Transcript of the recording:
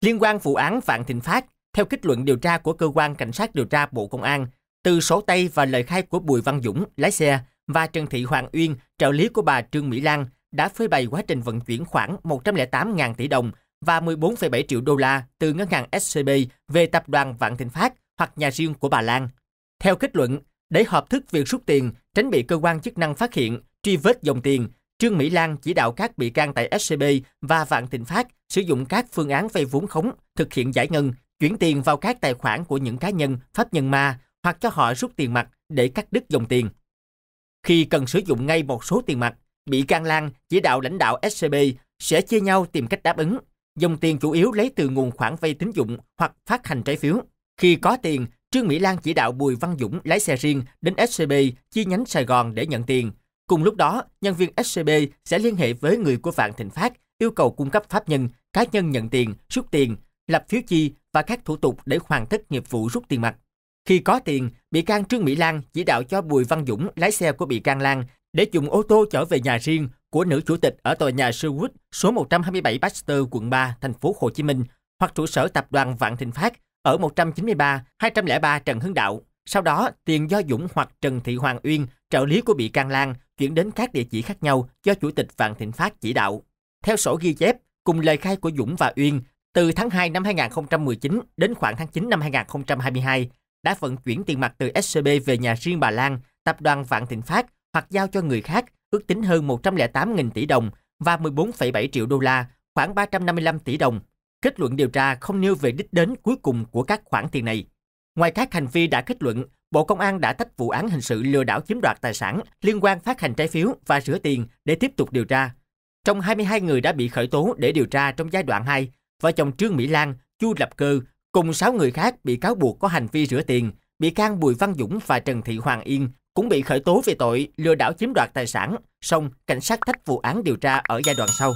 Liên quan vụ án Vạn Thịnh Phát, theo kết luận điều tra của cơ quan cảnh sát điều tra Bộ Công an, từ sổ tay và lời khai của Bùi Văn Dũng, lái xe và Trần Thị Hoàng Uyên, trợ lý của bà Trương Mỹ Lan đã phơi bày quá trình vận chuyển khoảng 108.000 tỷ đồng và 14,7 triệu đô la từ ngân hàng SCB về tập đoàn Vạn Thịnh Phát hoặc nhà riêng của bà Lan. Theo kết luận, để hợp thức việc rút tiền, tránh bị cơ quan chức năng phát hiện, truy vết dòng tiền, Trương Mỹ Lan chỉ đạo các bị can tại SCB và Vạn Thịnh Phát sử dụng các phương án vay vốn khống, thực hiện giải ngân, chuyển tiền vào các tài khoản của những cá nhân, pháp nhân ma hoặc cho họ rút tiền mặt để cắt đứt dòng tiền. Khi cần sử dụng ngay một số tiền mặt, bị can Lan chỉ đạo lãnh đạo SCB sẽ chia nhau tìm cách đáp ứng. Dòng tiền chủ yếu lấy từ nguồn khoản vay tín dụng hoặc phát hành trái phiếu. Khi có tiền, Trương Mỹ Lan chỉ đạo Bùi Văn Dũng lái xe riêng đến SCB chi nhánh Sài Gòn để nhận tiền – Cùng lúc đó, nhân viên SCB sẽ liên hệ với người của Vạn Thịnh Phát, yêu cầu cung cấp pháp nhân, cá nhân nhận tiền, rút tiền, lập phiếu chi và các thủ tục để hoàn tất nghiệp vụ rút tiền mặt. Khi có tiền, bị can Trương Mỹ Lan chỉ đạo cho Bùi Văn Dũng lái xe của bị can Lan để dùng ô tô trở về nhà riêng của nữ chủ tịch ở tòa nhà Sherwood số 127 Baxter, quận 3, thành phố Hồ Chí Minh hoặc trụ sở tập đoàn Vạn Thịnh Phát ở 193, 203 Trần Hưng Đạo. Sau đó, tiền do Dũng hoặc Trần Thị Hoàng Uyên, trợ lý của bị can Lan, chuyển đến các địa chỉ khác nhau do Chủ tịch Vạn Thịnh Phát chỉ đạo. Theo sổ ghi chép, cùng lời khai của Dũng và Uyên, từ tháng 2 năm 2019 đến khoảng tháng 9 năm 2022, đã vận chuyển tiền mặt từ SCB về nhà riêng bà Lan, tập đoàn Vạn Thịnh Phát hoặc giao cho người khác, ước tính hơn 108.000 tỷ đồng và 14,7 triệu đô la, khoảng 355 tỷ đồng. Kết luận điều tra không nêu về đích đến cuối cùng của các khoản tiền này. Ngoài các hành vi đã kết luận, Bộ Công an đã tách vụ án hình sự lừa đảo chiếm đoạt tài sản liên quan phát hành trái phiếu và rửa tiền để tiếp tục điều tra. Trong 22 người đã bị khởi tố để điều tra trong giai đoạn 2, vợ chồng Trương Mỹ Lan, Chu Lập Cơ cùng 6 người khác bị cáo buộc có hành vi rửa tiền, bị can Bùi Văn Dũng và Trần Thị Hoàng Yên cũng bị khởi tố về tội lừa đảo chiếm đoạt tài sản, song cảnh sát tách vụ án điều tra ở giai đoạn sau.